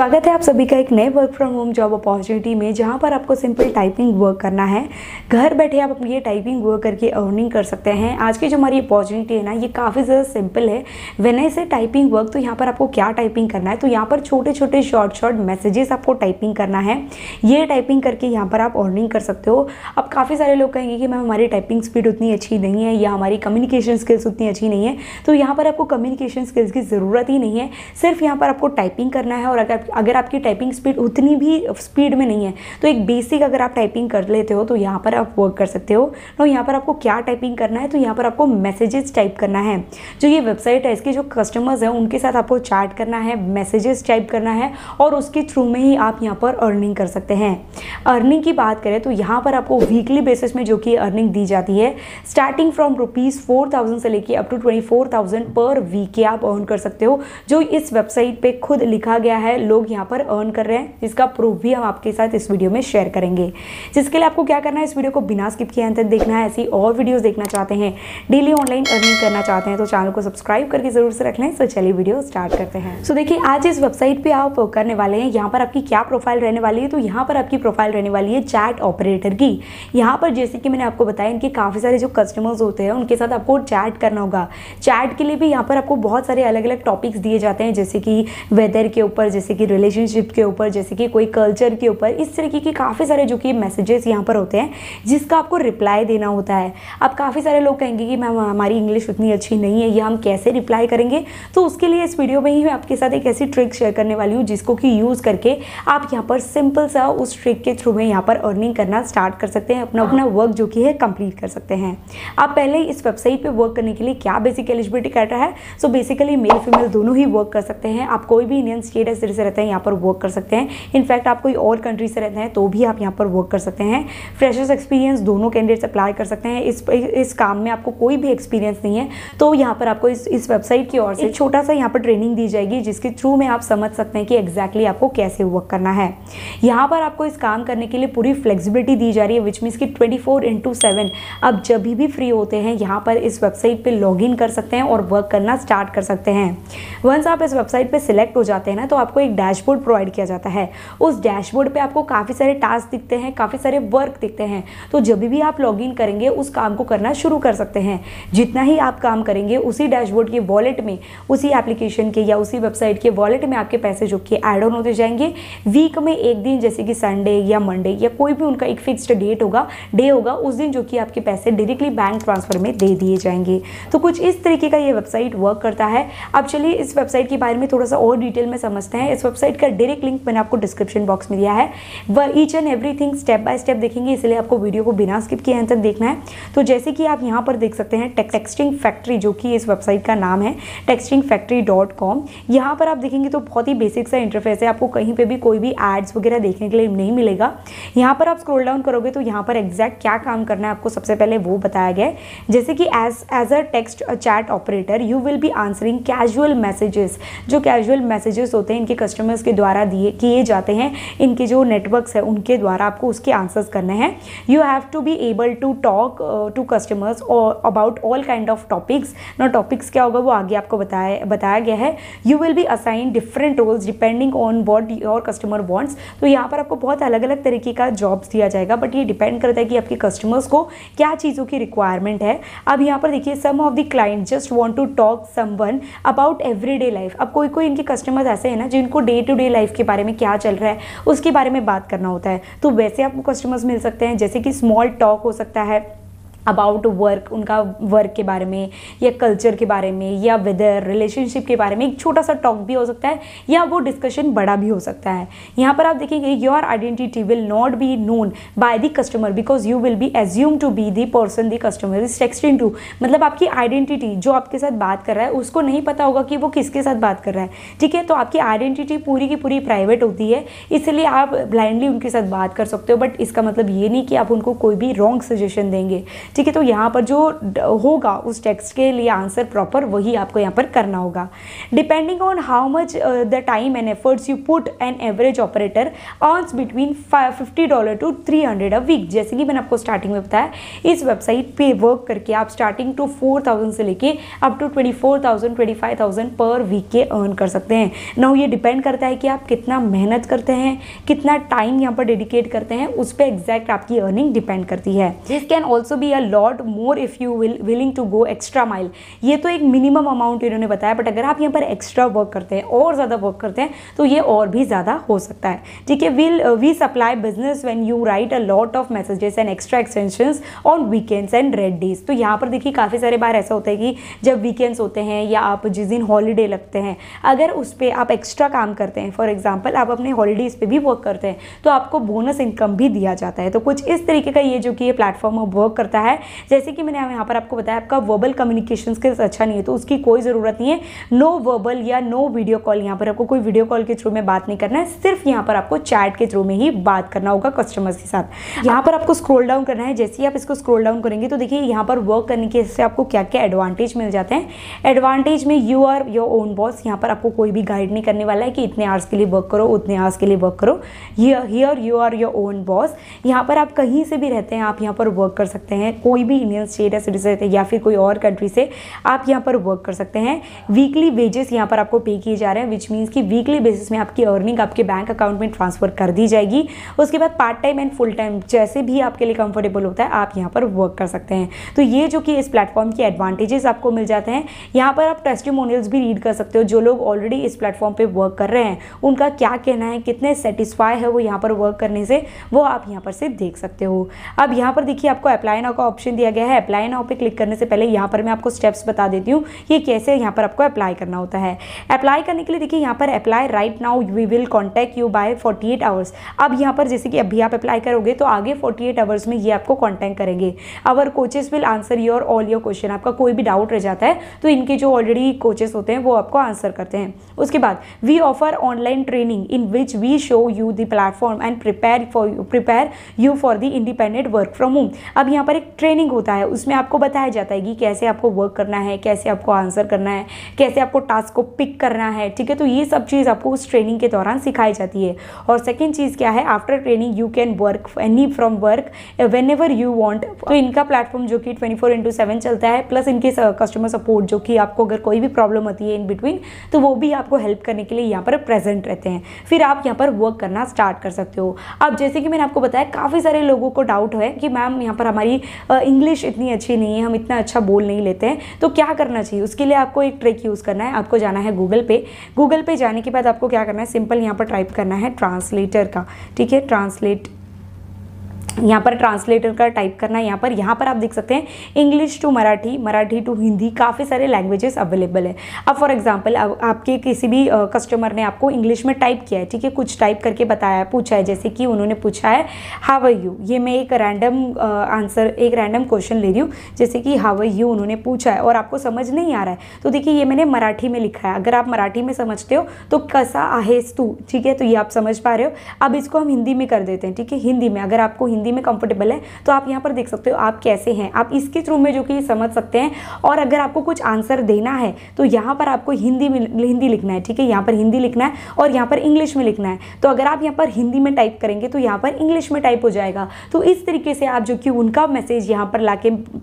स्वागत है आप सभी का एक नए work from home job opportunity में जहाँ पर आपको सिंपल टाइपिंग वर्क करना है घर बैठे आप अपनी ये टाइपिंग वर्क करके अर्निंग कर सकते हैं आज की जो हमारी अपॉर्चुनिटी है ना ये काफ़ी ज़्यादा सिंपल है वेन से टाइपिंग वर्क तो यहाँ पर आपको क्या टाइपिंग करना है तो यहाँ पर छोटे छोटे शॉर्ट शॉर्ट मैसेजेस आपको टाइपिंग करना है ये टाइपिंग करके यहाँ पर आप अर्निंग कर सकते हो अब काफ़ी सारे लोग कहेंगे कि मैम हमारी टाइपिंग स्पीड उतनी अच्छी नहीं है या हमारी कम्युनिकेशन स्किल्स उतनी अच्छी नहीं है तो यहाँ पर आपको कम्युनिकेशन स्किल्स की ज़रूरत ही नहीं है सिर्फ यहाँ पर आपको टाइपिंग करना है और अगर अगर आपकी टाइपिंग स्पीड उतनी भी स्पीड में नहीं है तो एक बेसिक अगर आप टाइपिंग कर लेते हो तो यहाँ पर आप वर्क कर सकते हो तो यहाँ पर आपको क्या टाइपिंग करना है तो यहाँ पर आपको मैसेजेस टाइप करना है जो ये वेबसाइट है इसके जो कस्टमर्स हैं उनके साथ आपको चैट करना है मैसेजेस टाइप करना है और उसके थ्रू में ही आप यहाँ पर अर्निंग कर सकते हैं अर्निंग की बात करें तो यहाँ पर आपको वीकली बेसिस में जो कि अर्निंग दी जाती है starting from rupees four thousand से लेके up to twenty four thousand per week आप अर्न कर सकते हो जो इस वेबसाइट पर खुद लिखा गया है लोग यहाँ पर अर्न कर रहे हैं जिसका प्रूफ भी हम आपके साथ इस वीडियो में शेयर करेंगे जिसके लिए आपको क्या करना है इस वीडियो को बिना स्किप किए अंत तक देखना है ऐसी और वीडियोज़ देखना चाहते हैं डेली ऑनलाइन अर्निंग करना चाहते हैं तो चैनल को सब्सक्राइब करके जरूर से रख लें तो चलिए वीडियो स्टार्ट करते हैं सो देखिए आज इस वेबसाइट पर आप करने वाले हैं यहाँ पर आपकी क्या प्रोफाइल रहने वाली है तो यहाँ पर आपकी प्रोफाइल रहने वाली है चैट ऑपरेटर की यहाँ पर जैसे कि मैंने आपको बताया इनके काफ़ी सारे जो कस्टमर्स होते हैं उनके साथ आपको चैट करना होगा चैट के लिए भी यहाँ पर आपको बहुत सारे अलग अलग टॉपिक्स दिए जाते हैं जैसे कि वेदर के ऊपर जैसे कि रिलेशनशिप के ऊपर जैसे कि कोई कल्चर के ऊपर इस तरीके के काफ़ी सारे जो कि मैसेजेस यहाँ पर होते हैं जिसका आपको रिप्लाई देना होता है अब काफ़ी सारे लोग कहेंगे कि मैम हमारी इंग्लिश उतनी अच्छी नहीं है या हम कैसे रिप्लाई करेंगे तो उसके लिए इस वीडियो में ही मैं आपके साथ एक ऐसी ट्रिक शेयर करने वाली हूँ जिसको कि यूज़ करके आप यहाँ पर सिंपल सा उस ट्रिक के थ्रू में यहाँ पर अर्निंग करना स्टार्ट कर सकते हैं अपना अपना वर्क जो कि है कंप्लीट कर सकते हैं आप पहले इस वेबसाइट पर वर्क करने के लिए क्या बेसिक एलिजिबिलिटी कर है सो बेसिकली मेल फीमेल दोनों ही वर्क कर सकते हैं आप कोई भी इंडियन स्टेट है रहते हैं यहाँ पर वर्क कर सकते हैं इनफैक्ट आप कोई और कंट्री से रहते हैं तो भी आप यहाँ पर वर्क कर सकते हैं फ्रेशर्स एक्सपीरियंस दोनों कैंडिडेट्स अप्लाई कर सकते हैं इस इस काम में आपको कोई भी एक्सपीरियंस नहीं है तो यहाँ पर आपको इस इस वेबसाइट की ओर से छोटा सा यहाँ पर ट्रेनिंग दी जाएगी जिसके थ्रू में आप समझ सकते हैं कि एग्जैक्टली आपको कैसे वर्क करना है यहाँ पर आपको इस काम करने के लिए पूरी फ्लेक्सिबिलिटी दी जा रही है विच मीन्स की ट्वेंटी फोर इंटू सेवन आप जब भी फ्री होते हैं यहाँ पर इस वेबसाइट पर लॉग इन कर सकते हैं और वर्क करना स्टार्ट कर सकते हैं वंस आप इस वेबसाइट पर सिलेक्ट हो जाते हैं ना तो आपको एक डैशबोर्ड प्रोवाइड किया जाता है उस डैशबोर्ड पे आपको काफ़ी सारे टास्क दिखते हैं काफ़ी सारे वर्क दिखते हैं तो जब भी आप लॉग करेंगे उस काम को करना शुरू कर सकते हैं जितना ही आप काम करेंगे उसी डैशबोर्ड के वॉलेट में उसी एप्लीकेशन के या उसी वेबसाइट के वॉलेट में आपके पैसे जो कि एड ऑन होते जाएंगे वीक में एक दिन जैसे कि संडे या मंडे या कोई भी उनका एक फिक्स्ड डेट होगा डे होगा उस दिन जो कि आपके पैसे डायरेक्टली बैंक ट्रांसफर में दे दिए जाएंगे तो कुछ इस तरीके का ये वेबसाइट वर्क करता है अब चलिए इस वेबसाइट के बारे में थोड़ा सा और डिटेल में समझते हैं इस वेबसाइट का डायरेक्ट लिंक मैंने आपको डिस्क्रिप्शन बॉक्स में दिया है वह each and everything step by step देखेंगे इसलिए आपको वीडियो को बिना स्किप किए तक देखना है तो जैसे कि आप यहाँ पर देख सकते हैं टेक्सटिंग फैक्ट्री जो कि इस वेबसाइट का नाम है टेक्सटिंग फैक्ट्री डॉट कॉम यहाँ पर आप देखेंगे तो बहुत ही बेसिक सा इंटरफेस है आपको कहीं पर भी कोई भी एड्स वगैरह देखने के लिए नहीं मिलेगा यहाँ पर आप स्क्रोल डाउन करोगे तो यहाँ पर एग्जैक्ट क्या काम करना है आपको सबसे पहले वो बताया गया जैसे कि as as a text chat operator you will be answering casual messages जो कैजुअल मैसेजेस होते हैं इनके कस्टमर कस्टमर्स के द्वारा दिए किए जाते हैं इनके जो नेटवर्क्स है उनके द्वारा आपको उसके आंसर्स करने हैं you have to be able to talk to customers और about all kind of topics ना टॉपिक्स क्या होगा वो आगे आपको बताया बताया गया है you will be assign different roles depending on what your customer wants तो यहाँ पर आपको बहुत अलग अलग तरीके का जॉब्स दिया जाएगा बट ये डिपेंड करता है कि आपके कस्टमर्स को क्या चीज़ों की रिक्वायरमेंट है अब यहाँ पर देखिए some of the client just want to talk someone about everyday life अब कोई कोई इनके कस्टमर्स ऐसे हैं ना जिनको डे टू डे लाइफ के बारे में क्या चल रहा है उसके बारे में बात करना होता है तो वैसे आपको कस्टमर्स मिल सकते हैं जैसे कि स्मॉल टॉक हो सकता है अबाउट वर्क उनका वर्क के बारे में या कल्चर के बारे में या वेदर रिलेशनशिप के बारे में एक छोटा सा टॉक भी हो सकता है या वो डिस्कशन बड़ा भी हो सकता है यहाँ पर आप देखेंगे your identity will not be known by the customer because you will be assume to be the person the customer is texting to मतलब आपकी आइडेंटिटी जो आपके साथ बात कर रहा है उसको नहीं पता होगा कि वो किसके साथ बात कर रहा है ठीक है तो आपकी आइडेंटिटी पूरी की पूरी प्राइवेट होती है इसलिए आप ब्लाइंडली उनके साथ बात कर सकते हो बट इसका मतलब ये नहीं कि आप उनको कोई भी रॉन्ग सजेशन देंगे ठीक ठीक है तो यहाँ पर जो होगा उस टेक्स्ट के लिए आंसर प्रॉपर वही आपको यहाँ पर करना होगा depending on how much the time and efforts you put an average operator earns between fifty dollar to three hundred a week जैसे कि मैंने आपको स्टार्टिंग में बताया इस वेबसाइट पे वर्क करके आप स्टार्टिंग टू फोर थाउजेंड से लेके up to twenty four thousand twenty five thousand per week के अर्न कर सकते हैं नाउ ये डिपेंड करता है कि आप कितना मेहनत करते हैं कितना टाइम यहाँ पर डेडिकेट करते हैं उस पर एग्जैक्ट आपकी अर्निंग डिपेंड करती है this can also be a lot more if you will willing to go extra mile ये तो एक मिनिमम अमाउंट इन्होंने बताया बट अगर आप यहाँ पर एक्स्ट्रा वर्क करते हैं और ज़्यादा वर्क करते हैं तो ये और भी ज़्यादा हो सकता है ठीक है will we supply business van you write a lot of messages and extra extension on weekends and red days तो यहाँ पर देखिए काफ़ी सारे बार ऐसा होता है कि जब वीकेंड्स होते हैं या आप जिस दिन हॉलीडे लगते हैं अगर उस पर आप एक्स्ट्रा काम करते हैं फॉर एग्जाम्पल आप अपने हॉलीडेज़ पर भी वर्क करते हैं तो आपको बोनस इनकम भी दिया जाता है तो कुछ इस तरीके का ये जो कि ये प्लेटफॉर्म वर्क करता है है जैसे कि मैंने यहाँ पर आपको बताया आपका वर्बल कम्युनिकेशन स्किल्स अच्छा नहीं है तो उसकी कोई ज़रूरत नहीं है नो वर्बल या नो वीडियो कॉल यहाँ पर आपको कोई वीडियो कॉल के थ्रू में बात नहीं करना है सिर्फ यहाँ पर आपको चैट के थ्रू में ही बात करना होगा कस्टमर्स के साथ यहाँ पर आपको स्क्रोल डाउन करना है जैसे ही आप इसको स्क्रोल डाउन करेंगे तो देखिए यहाँ पर वर्क करने के से आपको क्या क्या एडवांटेज मिल जाते हैं एडवांटेज में you are your own boss यहाँ पर आपको कोई भी गाइड नहीं करने वाला है कि इतने आवर्स के लिए वर्क करो उतने आवर्स के लिए वर्क करो here you are your own boss यहाँ पर आप कहीं से भी रहते हैं आप यहाँ पर वर्क कर सकते हैं कोई भी इंडियन स्टेट या सिटीजन या फिर कोई और कंट्री से आप यहाँ पर वर्क कर सकते हैं वीकली वेजेस यहाँ पर आपको पे किए जा रहे हैं विच मीन्स कि वीकली बेसिस में आपकी अर्निंग आपके बैंक अकाउंट में ट्रांसफ़र कर दी जाएगी उसके बाद part time and full time जैसे भी आपके लिए कंफर्टेबल होता है आप यहाँ पर वर्क कर सकते हैं तो ये जो कि इस प्लेटफॉर्म के एडवांटेजेस आपको मिल जाते हैं यहाँ पर आप टेस्टिमोनियल्स भी रीड कर सकते हो जो लोग ऑलरेडी इस प्लेटफॉर्म पर वर्क कर रहे हैं उनका क्या कहना है कितने सेटिस्फाई है वो यहाँ पर वर्क करने से वो आप यहाँ पर से देख सकते हो अब यहाँ पर देखिए आपको अप्लाई ना का ऑप्शन दिया गया है अप्लाई नाउ पे क्लिक करने से पहले यहाँ पर मैं आपको स्टेप्स बता देती हूँ कि कैसे यहाँ पर आपको अप्लाई करना होता है अप्लाई करने के लिए देखिए यहाँ पर apply right now we will contact you by 48 hours अब यहाँ पर जैसे कि अभी आप अप्लाई करोगे तो आगे 48 आवर्स में ये आपको कॉन्टैक्ट करेंगे our coaches will answer your all your question आपका कोई भी डाउट रह जाता है तो इनके जो ऑलरेडी कोचेस होते हैं वो आपको आंसर करते हैं उसके बाद we offer online training in which we show you the platform and prepare for prepare you for the independent work from home अब यहाँ पर एक ट्रेनिंग होता है उसमें आपको बताया जाता है कि कैसे आपको वर्क करना है कैसे आपको आंसर करना है कैसे आपको टास्क को पिक करना है ठीक है तो ये सब चीज़ आपको उस ट्रेनिंग के दौरान सिखाई जाती है और सेकेंड चीज़ क्या है after training you can work any from work whenever you want तो इनका प्लेटफॉर्म जो कि ट्वेंटी फोर इंटू सेवन चलता है प्लस इनके कस्टमर सपोर्ट जो कि आपको अगर कोई भी प्रॉब्लम होती है इन बिटवीन तो वो भी आपको हेल्प करने के लिए यहाँ पर प्रेजेंट रहते हैं फिर आप यहाँ पर वर्क करना स्टार्ट कर सकते हो अब जैसे कि मैंने आपको बताया काफ़ी सारे लोगों को डाउट है कि मैम यहाँ पर हमारी इंग्लिश इतनी अच्छी नहीं है हम इतना अच्छा बोल नहीं लेते हैं तो क्या करना चाहिए उसके लिए आपको एक ट्रिक यूज़ करना है आपको जाना है गूगल पे गूगल पे जाने के बाद आपको क्या करना है सिंपल यहाँ पर टाइप करना है ट्रांसलेटर का ठीक है ट्रांसलेट यहाँ पर ट्रांसलेटर का टाइप करना यहाँ पर यहाँ पर आप देख सकते हैं English to Marathi Marathi to Hindi काफ़ी सारे लैंग्वेजेस अवेलेबल है अब फॉर एग्जांपल अब आपके किसी भी कस्टमर ने आपको इंग्लिश में टाइप किया है ठीक है कुछ टाइप करके बताया है पूछा है जैसे कि उन्होंने पूछा है हाव आई यू ये मैं एक रैंडम आंसर एक रैंडम क्वेश्चन ले रही हूँ जैसे कि हाव आई यू उन्होंने पूछा है और आपको समझ नहीं आ रहा है तो देखिए ये मैंने मराठी में लिखा है अगर आप मराठी में समझते हो तो कसा आहेस तू ठीक है तो ये आप समझ पा रहे हो अब इसको हम हिंदी में कर देते हैं ठीक है हिंदी में अगर आपको हिंदी में कंफर्टेबल है तो आप यहाँ पर देख सकते हो आप कैसे हैं आप इसके थ्रू में जो कि समझ सकते हैं और अगर आपको कुछ आंसर देना है तो यहाँ पर आपको हिंदी में हिंदी लिखना है ठीक है यहाँ पर हिंदी लिखना है और यहाँ पर इंग्लिश में लिखना है तो अगर आप यहाँ पर हिंदी में टाइप करेंगे तो यहाँ पर इंग्लिश में टाइप हो जाएगा तो इस तरीके से आप जो कि उनका मैसेज यहाँ पर ला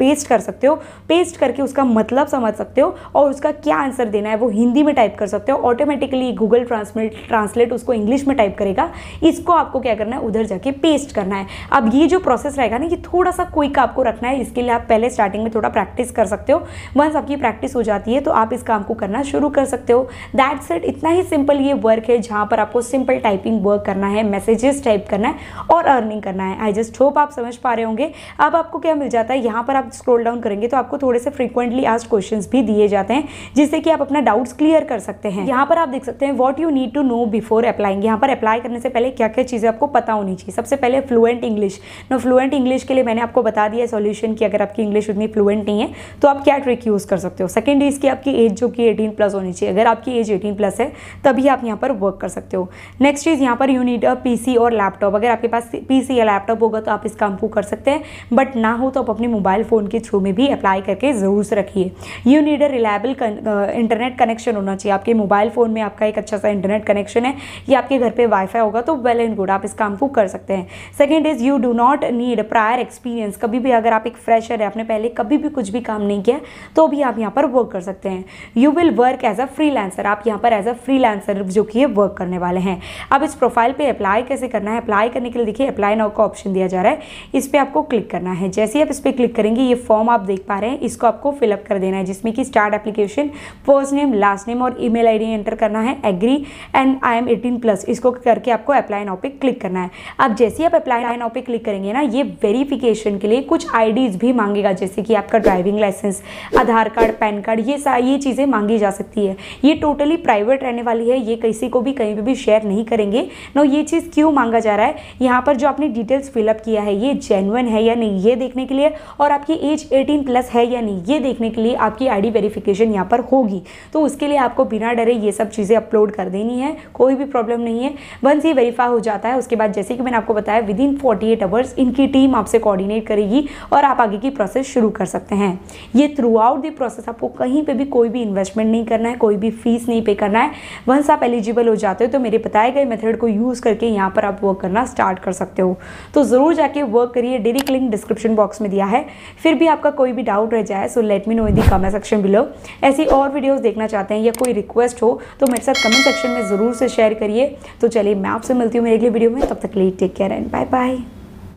पेस्ट कर सकते हो पेस्ट करके उसका मतलब समझ सकते हो और उसका क्या आंसर देना है वो हिंदी में टाइप कर सकते हो ऑटोमेटिकली गूगल ट्रांसलेट ट्रांसलेट उसको इंग्लिश में टाइप करेगा इसको आपको क्या करना है उधर जाके पेस्ट करना है अब ये जो प्रोसेस रहेगा ना ये थोड़ा सा क्विक आपको रखना है इसके लिए आप पहले स्टार्टिंग में थोड़ा प्रैक्टिस कर सकते हो वंस आपकी प्रैक्टिस हो जाती है तो आप इस काम को करना शुरू कर सकते हो दैट सेट इतना ही सिंपल ये वर्क है जहाँ पर आपको सिंपल टाइपिंग वर्क करना है मैसेजेस टाइप करना है और अर्निंग करना है आई जस्ट होप आप समझ पा रहे होंगे अब आपको क्या मिल जाता है यहाँ पर आप स्क्रोल डाउन करेंगे तो आपको थोड़े से फ्रीक्वेंटली आज क्वेश्चन भी दिए जाते हैं जिससे कि आप अपना डाउट्स क्लियर कर सकते हैं यहाँ पर आप देख सकते हैं what you need to know before applying यहाँ पर अप्लाई करने से पहले क्या क्या चीज़ें आपको पता होनी चाहिए सबसे पहले fluent English English know fluent English के लिए मैंने आपको बता दिया सॉल्यूशन कि अगर आपकी इंग्लिश उतनी फ्लुएंट नहीं है तो आप क्या ट्रिक यूज़ कर सकते हो सेकेंड इज़ की आपकी एज जो कि एटीन प्लस होनी चाहिए अगर आपकी एज एटीन प्लस है तभी आप यहाँ पर वर्क कर सकते हो नेक्स्ट चीज़ यहाँ पर यूनिट अ पी और लैपटॉप अगर आपके पास पी या लैपटॉप होगा तो आप इस काम को कर सकते हैं बट ना हो तो आप अपने मोबाइल फ़ोन के थ्रू में भी अप्लाई करके ज़रूर से रखिए you need a reliable internet connection होना चाहिए आपके मोबाइल फ़ोन में आपका एक अच्छा सा इंटरनेट कनेक्शन है या आपके घर पे वाईफाई होगा तो वेल एंड गुड आप इस काम को कर सकते हैं second is you do not need prior experience कभी भी अगर आप एक फ्रेशर है आपने पहले कभी भी कुछ भी काम नहीं किया तो भी आप यहाँ पर वर्क कर सकते हैं you will work as a free आप यहाँ पर एज अ फ्री जो कि वर्क करने वाले हैं अब इस प्रोफाइल पर अप्लाई कैसे करना है अप्लाई करने के लिए देखिए अप्लाई नाउ का ऑप्शन दिया जा रहा है इस पर आपको क्लिक करना है जैसे ही आप इस पर क्लिक करेंगे ये फॉर्म आप देख पा रहे हैं इसको आपको फिलअप कर देना है जिसमें कि start application first name last name और आई डी एंटर करना है agree and I am eighteen plus इसको करके आपको अप्लाई नाउ पे क्लिक करना है अब जैसे ही आप अप्लाई नाउ पे क्लिक क्लिक करेंगे ना ये वेरिफिकेशन के लिए कुछ आईडीज़ भी मांगेगा जैसे कि आपका driving licence Aadhaar card PAN card ये सारी ये चीज़ें मांगी जा सकती है ये टोटली प्राइवेट रहने वाली है ये किसी को भी कहीं पर भी शेयर नहीं करेंगे नो ये चीज़ क्यों मांगा जा रहा है यहाँ पर जो आपने डिटेल्स फिलअप किया है ये जेनुअन है या नहीं ये देखने के लिए और आपकी एज 18 प्लस है या नहीं ये देखने के लिए आपकी आईडी वेरिफिकेशन यहाँ पर होगी तो उसके लिए आपको बिना डरे ये सब चीज़ें अपलोड कर देनी है कोई भी प्रॉब्लम नहीं है वंस ये वेरीफाई हो जाता है उसके बाद जैसे कि मैंने आपको बताया within forty eight hours इनकी टीम आपसे कोऑर्डिनेट करेगी और आप आगे की प्रोसेस शुरू कर सकते हैं ये थ्रू आउट दी प्रोसेस आपको कहीं पर भी कोई भी इन्वेस्टमेंट नहीं करना है कोई भी फीस नहीं पे करना है वंस आप एलिजिबल हो जाते हो तो मेरे बताए गए मेथड को यूज़ करके यहाँ पर आप वर्क करना स्टार्ट कर सकते हो तो ज़रूर जाके वर्क करिए डायरेक्ट लिंक डिस्क्रिप्शन बॉक्स में दिया है फिर भी आपका कोई भी डाउट रह जाए so let me know in the comment section below ऐसी और वीडियोज देखना चाहते हैं या कोई रिक्वेस्ट हो तो मेरे साथ कमेंट सेक्शन में ज़रूर से शेयर करिए तो चलिए मैं आपसे मिलती हूँ मेरे अगले वीडियो में तब तक लिए take care and bye bye